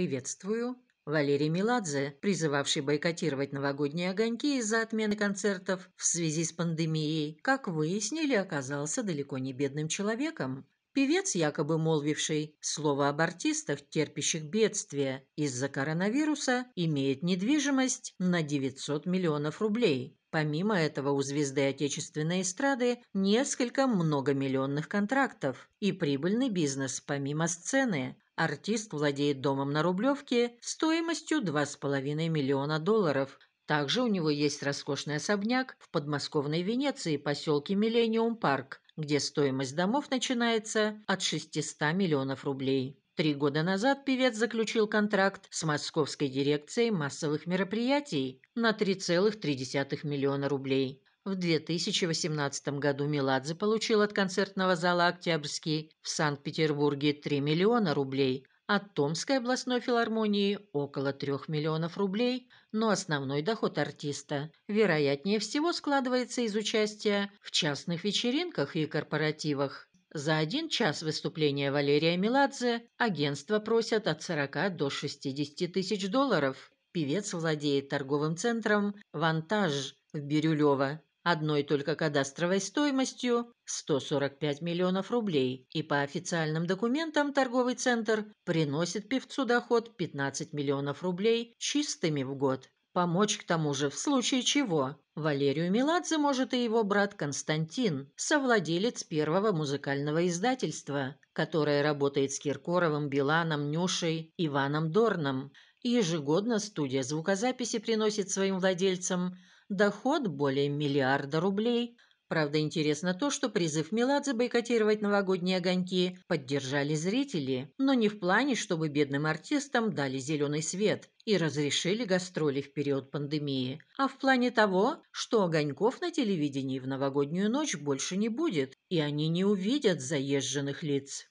приветствую. Валерий Меладзе, призывавший бойкотировать новогодние огоньки из-за отмены концертов в связи с пандемией, как выяснили, оказался далеко не бедным человеком. Певец, якобы молвивший слово об артистах, терпящих бедствия из-за коронавируса, имеет недвижимость на 900 миллионов рублей. Помимо этого, у звезды отечественной эстрады несколько многомиллионных контрактов и прибыльный бизнес помимо сцены. Артист владеет домом на Рублевке стоимостью 2,5 миллиона долларов. Также у него есть роскошный особняк в подмосковной Венеции поселке Миллениум Парк, где стоимость домов начинается от 600 миллионов рублей. Три года назад певец заключил контракт с Московской дирекцией массовых мероприятий на 3,3 миллиона рублей. В 2018 году Меладзе получил от концертного зала «Октябрьский» в Санкт-Петербурге 3 миллиона рублей, от Томской областной филармонии – около 3 миллионов рублей, но основной доход артиста, вероятнее всего, складывается из участия в частных вечеринках и корпоративах. За один час выступления Валерия Меладзе агентство просят от 40 до 60 тысяч долларов. Певец владеет торговым центром «Вантаж» в Бирюлево одной только кадастровой стоимостью 145 миллионов рублей, и по официальным документам торговый центр приносит певцу доход 15 миллионов рублей чистыми в год. Помочь к тому же, в случае чего, Валерию Меладзе может и его брат Константин, совладелец первого музыкального издательства, которое работает с Киркоровым, Биланом, Нюшей, Иваном Дорном. Ежегодно студия звукозаписи приносит своим владельцам – Доход более миллиарда рублей. Правда, интересно то, что призыв Меладзе бойкотировать новогодние огоньки поддержали зрители, но не в плане, чтобы бедным артистам дали зеленый свет и разрешили гастроли в период пандемии, а в плане того, что огоньков на телевидении в новогоднюю ночь больше не будет, и они не увидят заезженных лиц.